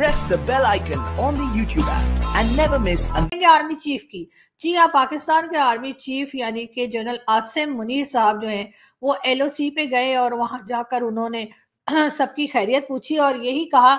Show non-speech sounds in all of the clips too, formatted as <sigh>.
press the bell icon on the YouTube app and never army chief की जी हाँ पाकिस्तान के आर्मी चीफ यानी के जनरल आसिम मुनीर साहब जो हैं वो एलओसी पे गए और वहां जाकर उन्होंने <clears throat> सबकी खैरियत पूछी और यही कहा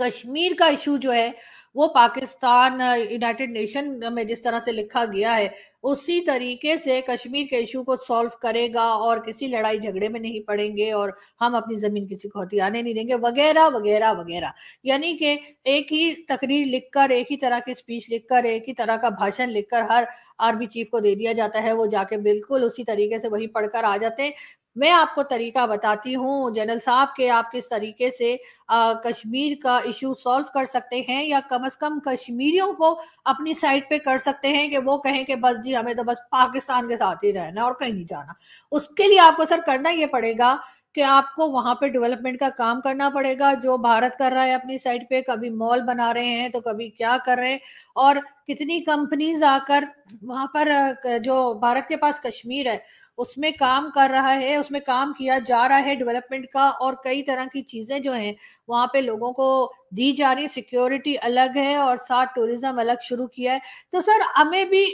कश्मीर का इशू जो है वो पाकिस्तान यूनाइटेड नेशन में जिस तरह से लिखा गया है उसी तरीके से कश्मीर के इशू को सॉल्व करेगा और किसी लड़ाई झगड़े में नहीं पड़ेंगे और हम अपनी जमीन किसी को हथियाने नहीं देंगे वगैरह वगैरह वगैरह यानी कि एक ही तकरीर लिखकर एक ही तरह की स्पीच लिखकर एक ही तरह का भाषण लिखकर हर आर्मी चीफ को दे दिया जाता है वो जाके बिल्कुल उसी तरीके से वही पढ़कर आ जाते हैं मैं आपको तरीका बताती हूँ जनरल साहब के आप किस तरीके से आ, कश्मीर का इशू सॉल्व कर सकते हैं या कम से कम कश्मीरियों को अपनी साइड पे कर सकते हैं कि वो कहें कि बस जी हमें तो बस पाकिस्तान के साथ ही रहना और कहीं नहीं जाना उसके लिए आपको सर करना ये पड़ेगा कि आपको वहां पे डेवलपमेंट का काम करना पड़ेगा जो भारत कर रहा है अपनी साइड पे कभी मॉल बना रहे हैं तो कभी क्या कर रहे हैं और कितनी कंपनीज आकर वहां पर जो भारत के पास कश्मीर है उसमें काम कर रहा है उसमें काम किया जा रहा है डेवलपमेंट का और कई तरह की चीजें जो हैं वहां पे लोगों को दी जा रही सिक्योरिटी अलग है और साथ टूरिज्म अलग शुरू किया है तो सर हमें भी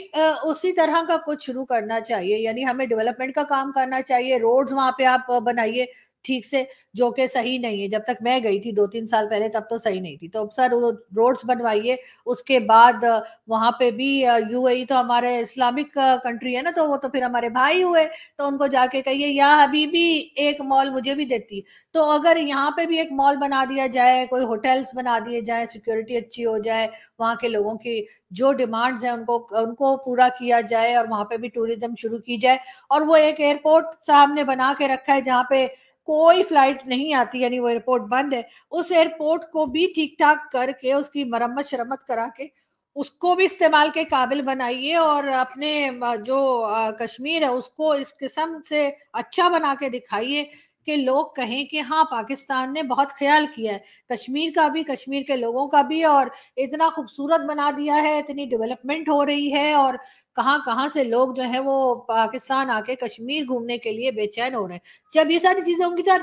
उसी तरह का कुछ शुरू करना चाहिए यानी हमें डेवलपमेंट का काम करना चाहिए रोड्स वहां पे आप बनाइए ठीक से जो कि सही नहीं है जब तक मैं गई थी दो तीन साल पहले तब तो सही नहीं थी तो अब सर रोड्स बनवाइए उसके बाद वहां पे भी यूएई e तो हमारे इस्लामिक कंट्री है ना तो वो तो फिर हमारे भाई हुए तो उनको जाके कहिए या अभी भी एक मॉल मुझे भी देती तो अगर यहाँ पे भी एक मॉल बना दिया जाए कोई होटल्स बना दिए जाए सिक्योरिटी अच्छी हो जाए वहां के लोगों की जो डिमांड्स है उनको उनको पूरा किया जाए और वहां पे भी टूरिज्म शुरू की जाए और वो एक एयरपोर्ट सामने बना के रखा है जहाँ पे कोई फ्लाइट नहीं आती यानी वो एयरपोर्ट बंद है उस एयरपोर्ट को भी ठीक ठाक करके उसकी मरम्मत शरम्मत करा के उसको भी इस्तेमाल के काबिल बनाइए और अपने जो कश्मीर है उसको इस किस्म से अच्छा बना के दिखाइए कि लोग कहें कि हाँ पाकिस्तान ने बहुत ख्याल किया है कश्मीर का भी कश्मीर के लोगों का भी और इतना खूबसूरत बना दिया है इतनी डेवलपमेंट हो रही है और कहाँ कहाँ से लोग जो है वो पाकिस्तान आके कश्मीर घूमने के लिए बेचैन हो रहे हैं जब ये सारी चीजें होंगी तो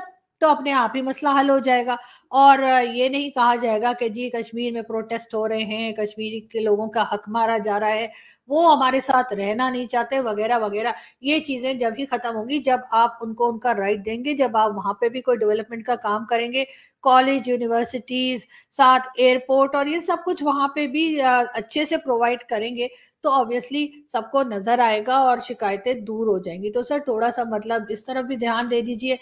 तो अपने आप ही मसला हल हो जाएगा और ये नहीं कहा जाएगा कि जी कश्मीर में प्रोटेस्ट हो रहे हैं कश्मीरी के लोगों का हक मारा जा रहा है वो हमारे साथ रहना नहीं चाहते वगैरह वगैरह ये चीज़ें जब ही ख़त्म होंगी जब आप उनको उनका राइट देंगे जब आप वहां पे भी कोई डेवलपमेंट का काम करेंगे कॉलेज यूनिवर्सिटीज साथ एयरपोर्ट और ये सब कुछ वहाँ पे भी अच्छे से प्रोवाइड करेंगे तो ऑब्वियसली सबको नजर आएगा और शिकायतें दूर हो जाएंगी तो सर थोड़ा सा मतलब इस तरफ भी ध्यान दे दीजिए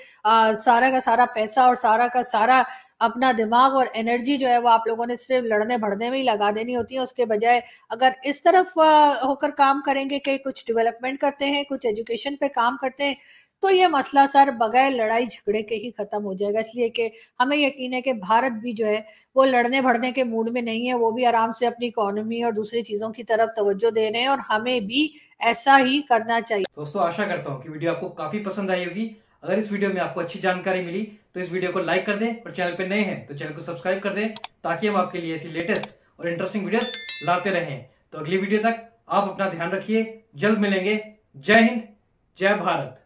सारा का सारा पैसा और सारा का सारा अपना दिमाग और एनर्जी जो है वो आप लोगों ने सिर्फ लड़ने भड़ने में ही लगा देनी होती है उसके बजाय अगर इस तरफ होकर काम करेंगे कि कुछ डेवलपमेंट करते हैं कुछ एजुकेशन पे काम करते हैं तो ये मसला सर बगैर लड़ाई झगड़े के ही खत्म हो जाएगा इसलिए कि हमें यकीन है कि भारत भी जो है वो लड़ने भड़ने के मूड में नहीं है वो भी आराम से अपनी इकोनॉमी और दूसरी चीजों की तरफ तवज्जो दे रहे हैं और हमें भी ऐसा ही करना चाहिए दोस्तों आशा करता हूँ कि वीडियो आपको काफी पसंद आई होगी अगर इस वीडियो में आपको अच्छी जानकारी मिली तो इस वीडियो को लाइक कर दें और चैनल पर नए हैं तो चैनल को सब्सक्राइब कर दें ताकि हम आपके लिए ऐसी लेटेस्ट और इंटरेस्टिंग वीडियो लाते रहें तो अगली वीडियो तक आप अपना ध्यान रखिए जल्द मिलेंगे जय हिंद जय भारत